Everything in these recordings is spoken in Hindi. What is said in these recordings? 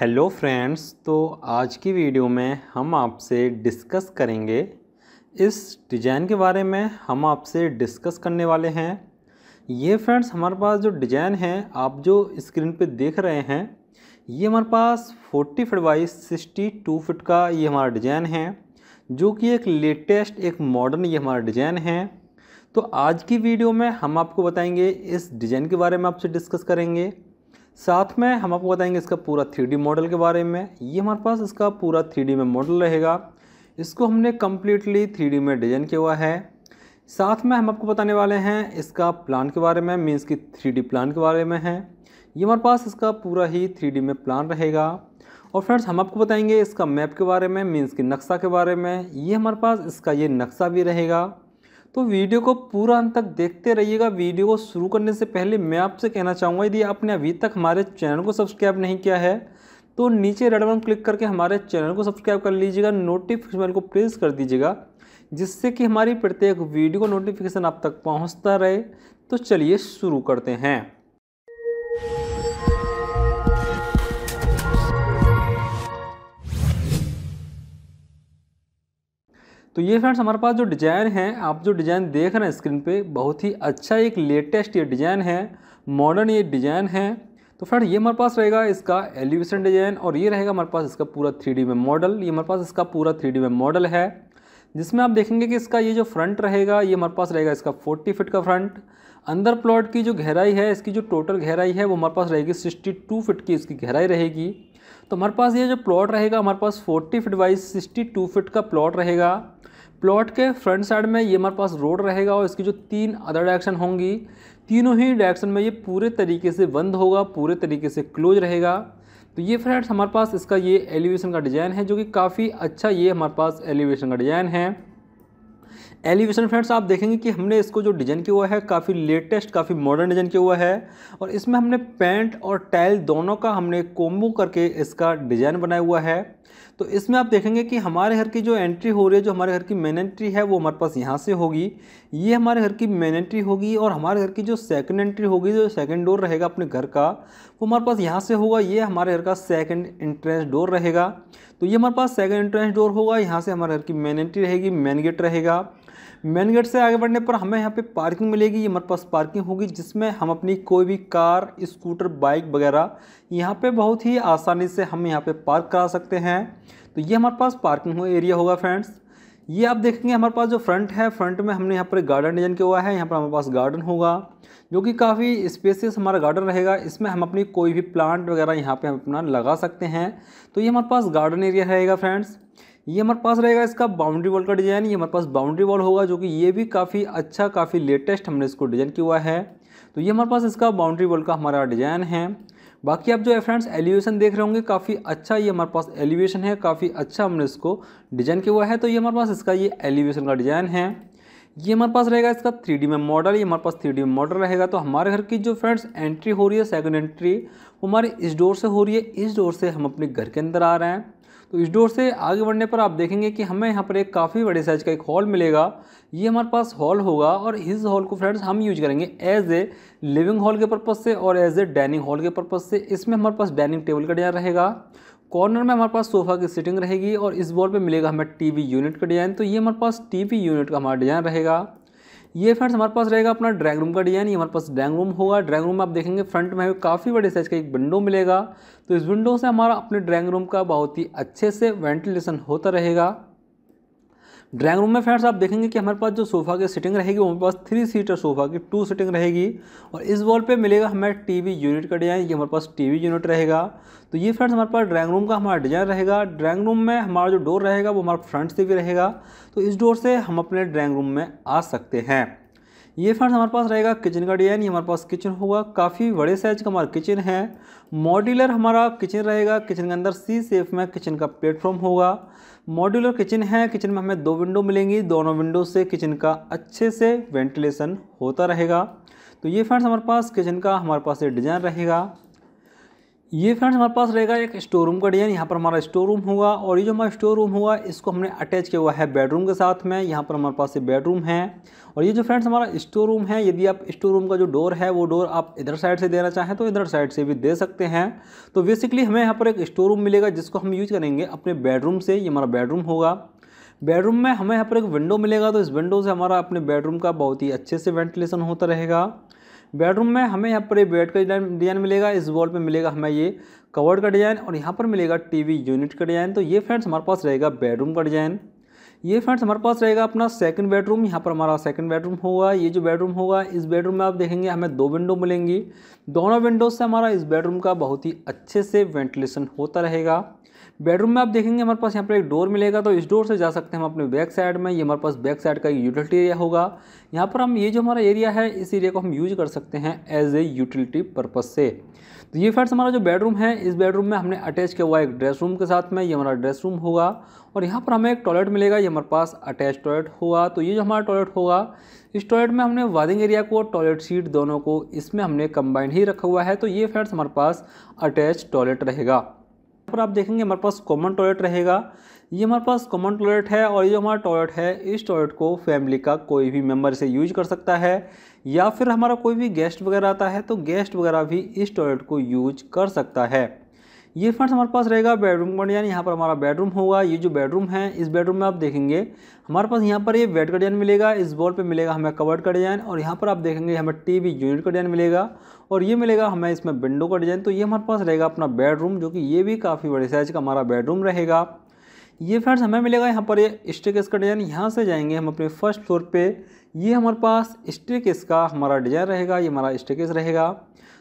हेलो फ्रेंड्स तो आज की वीडियो में हम आपसे डिस्कस करेंगे इस डिज़ाइन के बारे में हम आपसे डिस्कस करने वाले हैं ये फ्रेंड्स हमारे पास जो डिज़ाइन है आप जो स्क्रीन पे देख रहे हैं ये हमारे पास 40 फिट बाई टू फिट का ये हमारा डिज़ाइन है जो कि एक लेटेस्ट एक मॉडर्न ये हमारा डिज़ाइन है तो आज की वीडियो में हम आपको बताएंगे इस डिज़ाइन के बारे में आपसे डिस्कस करेंगे साथ में हम आपको बताएंगे इसका पूरा थ्री मॉडल के बारे में ये हमारे पास इसका पूरा थ्री में मॉडल रहेगा इसको हमने कम्प्लीटली थ्री में डिजाइन किया हुआ है साथ में हम आपको बताने वाले हैं इसका प्लान के बारे में मीन्स की थ्री प्लान के बारे में है ये हमारे पास इसका पूरा ही थ्री में प्लान रहेगा और फ्रेंड्स हम आपको बताएंगे इसका मैप के बारे में मीन्स की नक्शा के बारे में ये हमारे पास इसका ये नक्शा भी रहेगा तो वीडियो को पूरा अंत तक देखते रहिएगा वीडियो को शुरू करने से पहले मैं आपसे कहना चाहूँगा यदि आपने अभी तक हमारे चैनल को सब्सक्राइब नहीं किया है तो नीचे रेड बटन क्लिक करके हमारे चैनल को सब्सक्राइब कर लीजिएगा नोटिफिकेशन बेल को प्रेस कर दीजिएगा जिससे कि हमारी प्रत्येक वीडियो का नोटिफिकेशन आप तक पहुंचता रहे तो चलिए शुरू करते हैं तो ये फ्रेंड्स हमारे पास जो डिज़ाइन है आप जो डिज़ाइन देख रहे हैं स्क्रीन पे बहुत ही अच्छा एक लेटेस्ट ये डिज़ाइन है मॉडर्न ये डिज़ाइन है तो फ्रेंड ये हमारे पास रहेगा इसका एलिवेशन डिजाइन और ये रहेगा हमारे पास इसका पूरा थ्री में मॉडल ये हमारे पास इसका पूरा थ्री में मॉडल है जिसमें आप देखेंगे कि इसका ये जो फ्रंट रहेगा ये हमारे पास रहेगा इसका फोर्टी फिट का फ्रंट अंदर प्लॉट की जो गहराई है इसकी जो टोटल गहराई है वो हमारे पास रहेगी सिक्सटी टू फिट की इसकी गहराई रहेगी तो हमारे पास ये जो प्लॉट रहेगा हमारे पास 40 बाई वाइज 62 फिट का प्लॉट रहेगा प्लॉट के फ्रंट साइड में ये हमारे पास रोड रहेगा और इसकी जो तीन अदर डायरेक्शन होंगी तीनों ही डायरेक्शन में ये पूरे तरीके से बंद होगा पूरे तरीके से क्लोज रहेगा तो ये फ्रेंड्स हमारे पास इसका ये एलिवेशन का डिज़ाइन है जो कि काफ़ी अच्छा ये हमारे पास एलिवेशन का डिज़ाइन है एलिवेशन फ्रेंड्स आप देखेंगे कि हमने इसको जो डिज़ाइन किया हुआ है काफ़ी लेटेस्ट काफ़ी मॉडर्न डिज़ाइन किया हुआ है और इसमें हमने पेंट और टाइल दोनों का हमने कोम्बो करके इसका डिज़ाइन बनाया हुआ है तो इसमें आप देखेंगे कि हमारे घर की जो एंट्री हो रही है जो हमारे घर की मेन एंट्री है वो हमारे पास यहाँ से होगी ये हमारे घर की मेन एंट्री होगी और हमारे घर की जो सेकेंड एंट्री होगी जो सेकेंड डोर रहेगा अपने घर का वो हमारे पास यहाँ से होगा ये हमारे घर का सेकेंड एंट्रेंस डोर रहेगा तो ये हमारे पास सेकेंड एंट्रेंस डोर होगा यहाँ से हमारे घर की मेन एंट्री रहेगी मेन गेट रहेगा मेन गेट से आगे बढ़ने पर हमें यहाँ पे पार्किंग मिलेगी हमारे पास पार्किंग होगी जिसमें हम अपनी कोई भी कार स्कूटर बाइक वगैरह यहाँ पे बहुत ही आसानी से हम यहाँ पे पार्क करा सकते हैं तो ये हमारे पास पार्किंग एरिया होगा फ्रेंड्स ये आप देखेंगे हमारे पास जो फ्रंट है फ्रंट में हमने यहाँ पर गार्डन डिजाइन किया हुआ है यहाँ पर हमारे पास गार्डन होगा जो कि काफ़ी स्पेसियस हमारा गार्डन रहेगा इसमें हम अपनी कोई भी प्लांट वगैरह यहाँ पे हम अपना लगा सकते हैं तो ये हमारे पास गार्डन एरिया रहेगा फ्रेंड्स ये हमारे पास रहेगा इसका बाउंड्री वॉल का डिज़ाइन ये हमारे पास बाउंड्री वॉल होगा जो कि ये भी काफ़ी अच्छा काफ़ी लेटेस्ट हमने इसको डिज़ाइन किया हुआ है तो ये हमारे पास इसका बाउंड्री वॉल का हमारा डिज़ाइन है बाकी आप जो है फ्रेंड्स एलिवेशन देख रहे होंगे काफ़ी अच्छा ये हमारे पास एलिवेशन है काफ़ी अच्छा हमने इसको डिज़ाइन किया हुआ है तो ये हमारे पास इसका ये एलिवेशन का डिज़ाइन है ये हमारे पास रहेगा इसका थ्री में मॉडल ये हमारे पास थ्री में मॉडल रहेगा तो हमारे घर की जो फ्रेंड्स एंट्री हो रही है सेकंड एंट्री वो हमारे इस डोर से हो रही है इस डोर से हम अपने घर के अंदर आ रहे हैं तो इस डोर से आगे बढ़ने पर आप देखेंगे कि हमें यहाँ पर एक काफ़ी बड़े साइज़ का एक हॉल मिलेगा ये हमारे पास हॉल होगा और इस हॉल को फ्रेंड्स हम यूज करेंगे एज ए लिविंग हॉल के पर्पज़ से और एज ए डाइनिंग हॉल के पर्पज़ से इसमें हमारे पास डाइनिंग टेबल का डिज़ाइन रहेगा कॉर्नर में हमारे पास सोफा की सीटिंग रहेगी और इस वॉल पे मिलेगा हमें टीवी यूनिट का डिज़ाइन तो ये हमारे पास टीवी यूनिट का हमारा डिज़ाइन रहेगा ये फ्रेंड्स हमारे पास रहेगा अपना ड्राइंग रूम का डिजाइन ये हमारे पास ड्राइंग रूम होगा ड्राइंग रूम में आप देखेंगे फ्रंट में काफ़ी बड़े साइज का एक विंडो मिलेगा तो इस विंडो से हमारा अपने ड्राइंग रूम का बहुत ही अच्छे से वेंटिलेशन होता रहेगा ड्राइंग रूम में फ्रेंड्स आप देखेंगे कि हमारे पास जो सोफ़ा की सीटिंग रहेगी वो हमारे पास थ्री सीटर सोफ़ा की टू सीटिंग रहेगी और इस वॉल पे मिलेगा हमें टीवी यूनिट का डिज़ाइन ये हमारे पास टीवी यूनिट रहेगा तो ये फ्रेंड्स हमारे पास ड्राइंग रूम का हमारा डिज़ाइन रहेगा ड्राइंग रूम में हमारा जो डोर रहेगा वो हमारा फ्रंट से भी रहेगा तो इस डोर से हम अपने ड्राइंग रूम में आ सकते हैं ये फ्रेंड्स हमारे पास रहेगा किचन का डिज़ाइन ये हमारे पास किचन होगा काफ़ी बड़े साइज का हमारा किचन है मॉड्यूलर हमारा किचन रहेगा किचन के अंदर सी सेफ में किचन का प्लेटफॉर्म होगा मॉड्यूलर किचन है किचन में हमें दो विंडो मिलेंगी दोनों विंडो से किचन का अच्छे से वेंटिलेशन होता रहेगा तो ये फ्रेंड्स हमारे पास किचन का हमारे पास ये डिज़ाइन रहेगा ये फ्रेंड्स हमारे पास रहेगा एक स्टोर रूम का डिज़ाइन यहाँ पर हमारा स्टोर रूम हुआ और ये जो हमारा स्टोर रूम हुआ इसको हमने अटैच किया हुआ है बेडरूम के साथ में यहाँ पर हमारे पास ये बेडरूम है और ये जो फ्रेंड्स हमारा स्टोर रूम है यदि आप स्टोर रूम का जो डोर है वो डोर आप इधर साइड से देना चाहें तो इधर साइड से भी दे सकते हैं तो बेसिकली हमें यहाँ पर एक स्टोर रूम मिलेगा जिसको हम यूज़ करेंगे अपने बेडरूम से ये हमारा बेडरूम होगा बेडरूम में हमें यहाँ पर एक विंडो मिलेगा तो इस विंडो से हमारा अपने बेडरूम का बहुत ही अच्छे से वेंटिलेशन होता रहेगा बेडरूम में हमें यहाँ पर ये बेड का डिज़ाइन मिलेगा इस वॉल पे मिलेगा हमें ये कवर्ड का डिज़ाइन और यहाँ पर मिलेगा टीवी यूनिट का डिज़ाइन तो ये फ्रेंड्स हमारे पास रहेगा बेडरूम का डिज़ाइन ये फ्रेंड्स हमारे पास रहेगा अपना सेकंड बेडरूम यहाँ पर हमारा सेकंड बेडरूम होगा ये जो बेडरूम होगा इस बेडरूम में आप देखेंगे हमें दो विंडो मिलेंगी दोनों विंडो से हमारा इस बेडरूम का बहुत ही अच्छे से वेंटिलेशन होता रहेगा बेडरूम में आप देखेंगे हमारे पास यहाँ पर एक डोर मिलेगा तो इस डोर से जा सकते हैं हम अपने बैक साइड में ये हमारे पास बैक साइड का यूटिलिटी एरिया होगा यहाँ पर हम ये जो हमारा एरिया है इस एरिया को हम यूज कर सकते हैं एज ए यूटिलिटी पर्पज़ से तो ये फ्रेंड्स हमारा जो बेडरूम है इस बेडरूम में हमने अटैच किया हुआ एक ड्रेस रूम के साथ में ये हमारा ड्रेस रूम होगा और यहाँ पर हमें एक टॉयलेट मिलेगा ये हमारे पास अटैच टॉयलेट होगा तो ये जो हमारा टॉयलेट होगा इस टॉयलेट में हमने वादिंग एरिया को टॉयलेट सीट दोनों को इसमें हमने कंबाइंड ही रखा हुआ है तो ये फ्रेंड्स हमारे पास अटैच टॉयलेट रहेगा पर आप देखेंगे हमारे पास कॉमन टॉयलेट रहेगा ये हमारे पास कॉमन टॉयलेट है और ये हमारा टॉयलेट है इस टॉयलेट को फैमिली का कोई भी मेम्बर इसे यूज कर सकता है या फिर हमारा कोई भी गेस्ट वगैरह आता है तो गेस्ट वगैरह भी इस टॉयलेट को यूज कर सकता है ये फ्रेंड्स हमारे पास रहेगा बेडरूम कॉर्ड यानी यहाँ पर हमारा बेडरूम होगा ये जो बेडरूम है इस बेडरूम में आप देखेंगे हमारे पास यहाँ पर ये बेड का डिजाइन मिलेगा इस बॉल पे मिलेगा हमें कवर्ड का डिजाइन और यहाँ पर आप देखेंगे हमें टीवी यूनिट का डिजाइन मिलेगा और ये मिलेगा हमें इसमें विंडो का डिजाइन तो ये हमारे पास रहेगा अपना बेडरूम जो कि ये भी काफ़ी बड़े साइज का हमारा बेडरूम रहेगा ये फ्रेंड्स हमें मिलेगा यहाँ पर ये स्टेकेस का डिज़ाइन यहाँ से जाएंगे हम अपने फर्स्ट फ्लोर पर ये हमारे पास स्टेकेस का हमारा डिज़ाइन रहेगा ये हमारा स्टेकेस रहेगा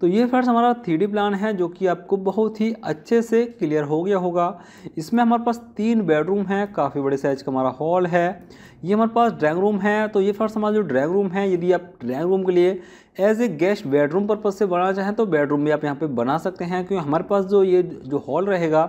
तो ये फ्रेंड्स हमारा थ्री प्लान है जो कि आपको बहुत ही अच्छे से क्लियर हो गया होगा इसमें हमारे पास तीन बेडरूम है काफ़ी बड़े साइज का हमारा हॉल है ये हमारे पास ड्राइंग रूम है तो ये फ्रेंड्स हमारा जो ड्राइंग रूम है यदि आप ड्राइंग रूम के लिए as a guest bedroom purpose से बनाना चाहें तो बेडरूम भी आप यहाँ पे बना सकते हैं क्योंकि हमारे पास जो ये जो हॉल रहेगा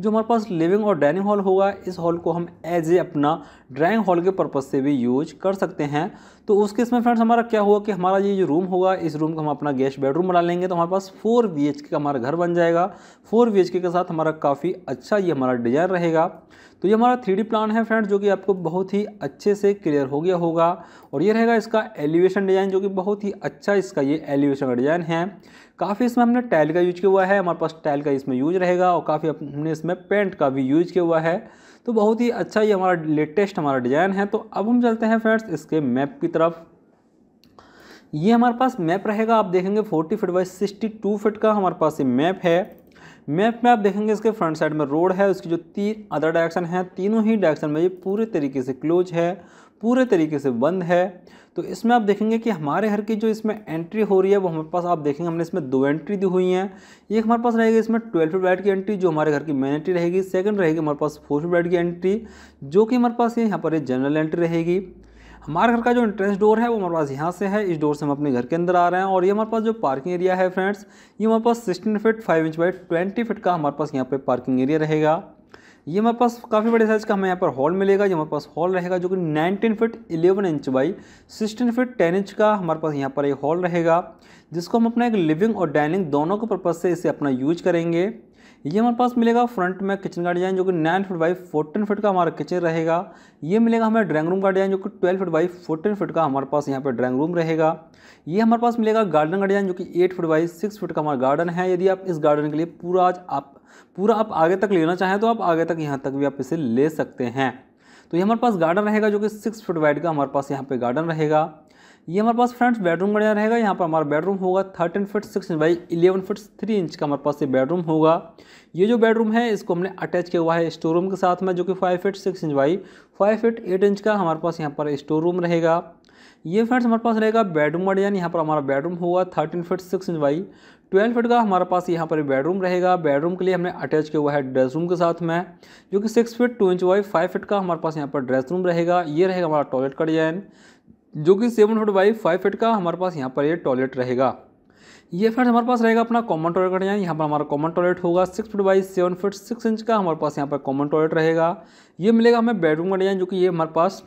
जो हमारे पास लिविंग और डाइनिंग हॉल होगा इस हॉल को हम एज ए अपना ड्राइंग हॉल के पर्पज़ से भी यूज कर सकते हैं तो उस केस में फ्रेंड्स हमारा क्या हुआ कि हमारा ये जो रूम होगा इस रूम का हम अपना गेस्ट बेडरूम बना लेंगे तो हमारे पास फोर बी का हमारा घर बन जाएगा फोर बी के साथ हमारा काफ़ी अच्छा ये हमारा डिज़ाइन रहेगा तो ये हमारा थ्री प्लान है फ्रेंड्स जो कि आपको बहुत ही अच्छे से क्लियर हो गया होगा और ये रहेगा इसका एलिवेशन डिज़ाइन जो कि बहुत ही अच्छा इसका ये एलिवेशन का डिज़ाइन है काफ़ी इसमें हमने टाइल का यूज किया हुआ है हमारे पास टाइल का इसमें यूज रहेगा और काफ़ी हमने इसमें पेंट का भी यूज किया हुआ है तो बहुत ही अच्छा ये हमारा लेटेस्ट हमारा डिज़ाइन है तो अब हम चलते हैं फ्रेंड्स इसके मैप की तरफ ये हमारे पास मैप रहेगा आप देखेंगे 40 फीट बाई 62 फीट का हमारे पास ये मैप है मैप में आप देखेंगे इसके फ्रंट साइड में रोड है उसकी जो तीन अदर डायरेक्शन है तीनों ही डायरेक्शन में ये पूरे तरीके से क्लोज है पूरे तरीके से बंद है तो इसमें आप देखेंगे कि हमारे घर की जो इसमें एंट्री हो रही है वो हमारे पास आप देखेंगे हमने इसमें दो एंट्री दी हुई हैं एक हमारे पास रहेगी इसमें ट्वेल्व फीट की एंट्री जो हमारे घर की मेन एंट्री रहेगी सेकंड रहेगी हमारे पास फोर फीट की एंट्री जो कि हमारे पास यहाँ पर जनरल एंट्री रहेगी हमारे घर का जो इंट्रेंस डोर है वो हमारे पास यहाँ से है इस डोर से हम अपने घर के अंदर आ रहे हैं और ये हमारे पास जो पार्किंग एरिया है फ्रेंड्स ये हमारे पास sixteen feet five inch by twenty feet का हमारे पास यहाँ पर पार्किंग एरिया रहेगा ये हमारे पास काफ़ी बड़े साइज़ का हमें यहाँ पर हॉल मिलेगा ये हमारे पास हॉल रहेगा जो कि 19 feet 11 inch by 16 feet 10 inch का हमारे पास यहाँ पर एक हॉल रहेगा जिसको हम अपना एक लिविंग और डाइनिंग दोनों के पर्पज़ से इसे अपना यूज करेंगे ये हमारे पास मिलेगा फ्रंट में किचन का डिज़ाइन जो कि nine feet by fourteen feet का हमारा किचन रहेगा ये मिलेगा हमें ड्राइंग रूम का डिज़ाइन जो कि twelve feet by fourteen feet का हमारे पास यहाँ पे ड्राइंग रूम रहेगा ये हमारे पास मिलेगा गार्डन का डिज़ाइन जो कि eight feet by six feet का हमारा गार्डन है यदि आप इस गार्डन के लिए पूरा आज आप पूरा आप आगे तक लेना चाहें तो आप आगे तक यहाँ तक भी आप इसे ले सकते हैं तो ये हमारे पास गार्डन रहेगा जो कि सिक्स फिट वाइड का हमारे पास यहाँ पर गार्डन रहेगा ये हमारे पास फ्रेंड्स बेडरूम बढ़िया रहेगा यहाँ पर हमारा बेडरूम होगा thirteen feet six inch by eleven feet three inch का हमारे पास ये बेडरूम होगा ये जो बेडरूम है इसको हमने अटैच किया हुआ है स्टोर रूम के साथ में जो कि five feet six inch by five feet eight inch का हमारे पास यहाँ पर स्टोर रूम रहेगा ये फ्रेंड्स हमारे पास रहेगा बेडरूम मॉडल यहाँ पर हमारा बेडरूम होगा thirteen feet six inch by twelve feet का हमारे पास यहाँ पर बेडरूम रहेगा बेडरूम के लिए हमने अटैच किया हुआ है ड्रेस रूम के साथ में जो कि six feet two inch by five feet का हमारे पास यहाँ पर ड्रेस रूम रहेगा ये रहेगा हमारा टॉयलेट का डिज़ाइन जो कि seven foot by five feet का हमारे पास यहाँ पर ये टॉयलेट रहेगा ये फ्रेंड्स हमारे पास रहेगा अपना कॉमन टॉयलेट यानी यहाँ पर हमारा कॉमन टॉयलेट होगा six foot by seven feet six inch का हमारे पास यहाँ पर कॉमन टॉयलेट रहेगा ये मिलेगा हमें बेडरूम का डिजाइन जो कि ये हमारे पास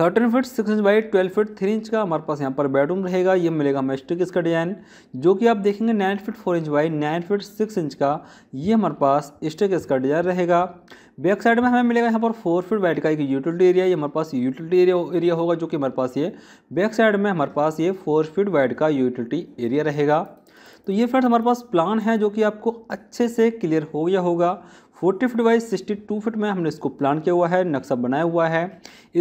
thirteen feet six inch by twelve feet three inch का हमारे पास यहाँ पर बेडरूम रहेगा ये मिलेगा मेस्टिक इसका डिज़ाइन जो कि आप देखेंगे nine feet four inch by nine feet six inch का ये हमारे पास स्टेक इसका डिज़ाइन रहेगा बैक साइड में हमें मिलेगा यहाँ पर फोर फिट वाइड का एक यूटिलिटी एरिया ये हमारे पास यूटिलिटी एरिया एरिया होगा जो कि हमारे पास ये बैक साइड में हमारे पास ये फोर फिट वाइड का यूटिलिटी एरिया रहेगा तो ये फ्रेंड्स हमारे पास प्लान है जो कि आपको अच्छे से क्लियर हो गया होगा forty feet by sixty two feet में हमने इसको प्लान किया हुआ है नक्शा बनाया हुआ है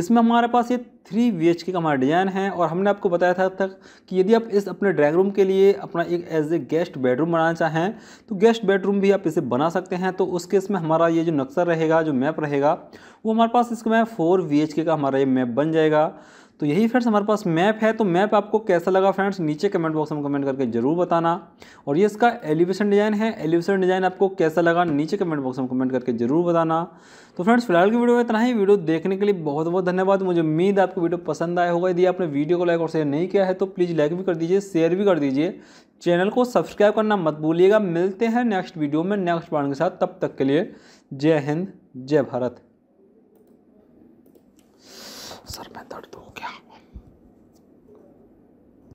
इसमें हमारे पास ये थ्री बी एच के का हमारा डिज़ाइन है और हमने आपको बताया था तक कि यदि आप इस अपने ड्राइंग रूम के लिए अपना एक एज ए गेस्ट बेडरूम बनाना चाहें तो गेस्ट बेडरूम भी आप इसे बना सकते हैं तो उसके इसमें हमारा ये जो नक्शा रहेगा जो मैप रहेगा वो हमारे पास इसमें फोर बी एच के का हमारा ये मैप बन जाएगा तो यही फ्रेंड्स हमारे पास मैप है तो मैप आपको कैसा लगा फ्रेंड्स नीचे कमेंट बॉक्स में कमेंट करके जरूर बताना और ये इसका एलिवेशन डिज़ाइन है एलिवेशन डिज़ाइन आपको कैसा लगा नीचे कमेंट बॉक्स में कमेंट करके जरूर बताना तो फ्रेंड्स फिलहाल की वीडियो में इतना ही वीडियो देखने के लिए बहुत बहुत धन्यवाद मुझे उम्मीद आपको वीडियो पसंद आया होगा यदि आपने वीडियो को लाइक और शेयर नहीं किया है तो प्लीज़ लाइक भी कर दीजिए शेयर भी कर दीजिए चैनल को सब्सक्राइब करना मत भूलिएगा मिलते हैं नेक्स्ट वीडियो में नेक्स्ट पार्ट के साथ तब तक के लिए जय हिंद जय भारत सर मैं दर्द